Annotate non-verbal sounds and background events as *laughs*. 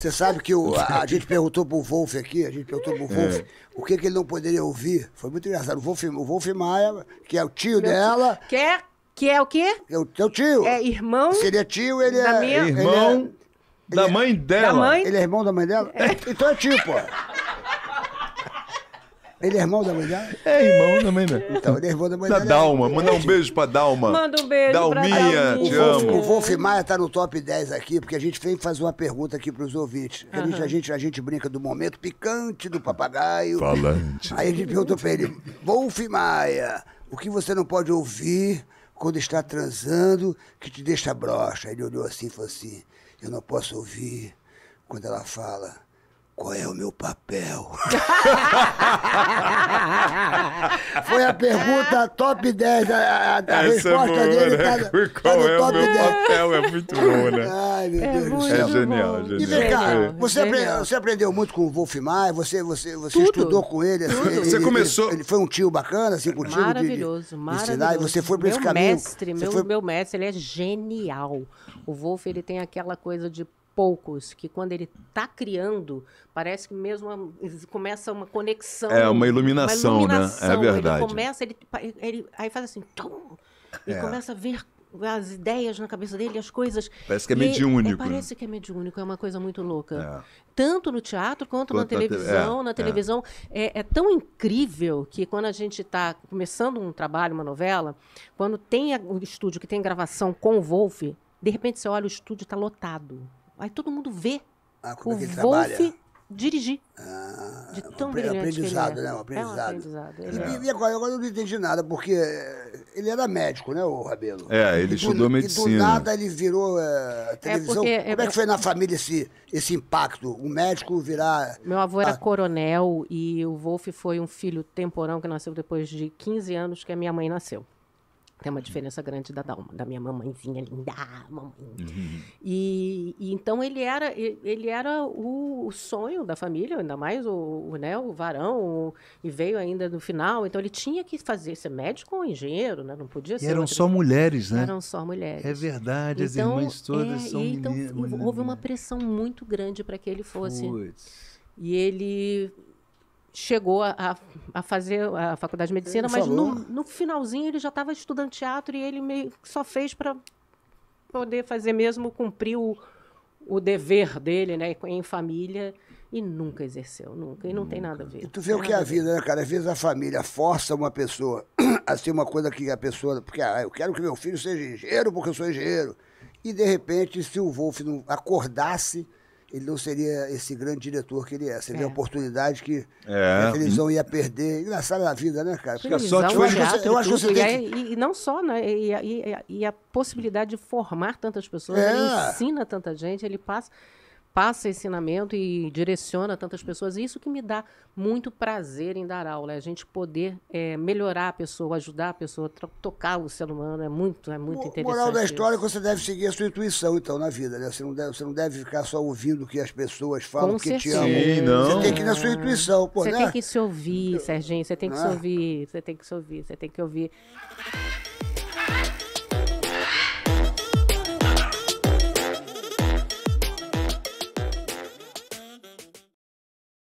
Você sabe que o, a, gente perguntou pro Wolf aqui, a gente perguntou pro Wolf é. o que, que ele não poderia ouvir. Foi muito engraçado. O Wolf, o Wolf Maia, que é o tio Meu dela. Tio. Que, é, que é o quê? É o teu tio. É irmão. Seria tio, ele é. Minha... É- irmão. Ele é, da mãe dela. Da mãe? Ele é irmão da mãe dela? É. Então é tio, pô. Ele é irmão da mãe dela? É irmão da mãe dela. Então, ele é irmão da mãe da dela. Da Dalma. manda um beijo pra Dalma. Manda um beijo Dalminha, pra Dalminha. Te amo. O Wolf Maia tá no top 10 aqui, porque a gente vem fazer uma pergunta aqui pros ouvintes. Uhum. A, gente, a, gente, a gente brinca do momento picante do papagaio. Falante. Aí a gente perguntou pra ele, Wolf Maia, o que você não pode ouvir quando está transando que te deixa broxa? Ele olhou assim e falou assim, eu não posso ouvir quando ela fala qual é o meu papel? *laughs* Foi a pergunta top 10. A, a, a é resposta é dele né? tá, tá Qual tá é o meu 10. papel? É muito bom, né? *laughs* Ai, meu é Deus do céu. É genial, genial. É e vem cá, você, aprendeu, você aprendeu muito com o Wolf Maia, você, você, você estudou com ele. Assim, ele você começou... Ele, ele, foi um tio bacana, assim, contigo? Maravilhoso, de, de, maravilhoso. Ensinar, e você foi pra esse caminho. Mestre, meu, foi... meu mestre, ele é genial. O Wolf, ele tem aquela coisa de poucos, que quando ele está criando, parece que mesmo *laughs* começa uma conexão. É, uma iluminação, uma iluminação né? É verdade. Ele começa, ele, ele aí faz assim, tum, e é. começa a ver as ideias na cabeça dele, as coisas. Parece que é mediúnico. E, é, né? parece que é mediúnico, é uma coisa muito louca. É. Tanto no teatro quanto, quanto na televisão. É, na é. televisão é, é. tão incrível que quando a gente está começando um trabalho, uma novela, quando tem o um estúdio que tem gravação com o Wolf, de repente você olha, o estúdio está lotado. Aí todo mundo vê ah, é o é Wolf trabalha? dirigir. Ah, de é tão brilhante aprendizado, que ele é. né? Um aprendizado. É um aprendizado. E, agora, agora eu não entendi nada, porque eh, ele era médico, né, o Rabelo? É, ele estudou medicina. E do nada ele virou é, televisão. É porque, Como é que foi na família esse, esse impacto? O médico virar... Meu avô era a... coronel e o Wolf foi um filho temporão que nasceu depois de 15 anos que a minha mãe nasceu. Tem uma diferença grande da Dalma, da minha mamãezinha linda, mamãe. Uhum. E, e, então ele era, ele era o, o, sonho da família, ainda mais o, o, né, o varão, o, e veio ainda no final. Então ele tinha que fazer ser médico ou engenheiro, né? Não podia ser. E eram só mulheres, né? Eram só mulheres. É verdade, então, as irmãs todas é, são e, então, Houve uma né? pressão muito grande para que ele fosse. Puts. E ele chegou a, a, fazer a faculdade de medicina, mas no, no, finalzinho ele já estava estudando teatro e ele meio só fez para poder fazer mesmo cumprir o, o dever dele, né, em família. E nunca exerceu, nunca. E não nunca. tem nada a ver. E tu vê o que é a vida, né, cara? Às vezes a família força uma pessoa *clears throat* a ser uma coisa que a pessoa. Porque ah, eu quero que meu filho seja engenheiro porque eu sou engenheiro. E de repente, se o Wolf não acordasse ele não seria esse grande diretor que ele é. Seria é. a oportunidade que é. a televisão ia perder. Engraçado a vida, né, cara? Porque a sorte foi... eu acho que você tem que... E, não só, né? E, e, e, a possibilidade de formar tantas pessoas. É. Ele ensina tanta gente, ele passa passa ensinamento e direciona tantas pessoas. E isso que me dá muito prazer em dar aula, é a gente poder é, melhorar a pessoa, ajudar a pessoa, tocar o ser humano. É muito, é muito o, interessante. Moral da história é que você deve seguir a sua intuição, então, na vida, né? Você não deve, você não deve ficar só ouvindo o que as pessoas falam, Com que certeza. te amam. Você tem que ir na sua intuição. Pô, você né? tem que se ouvir, Serginho. Você tem que se né? ouvir, você tem que se ouvir, você tem que ouvir.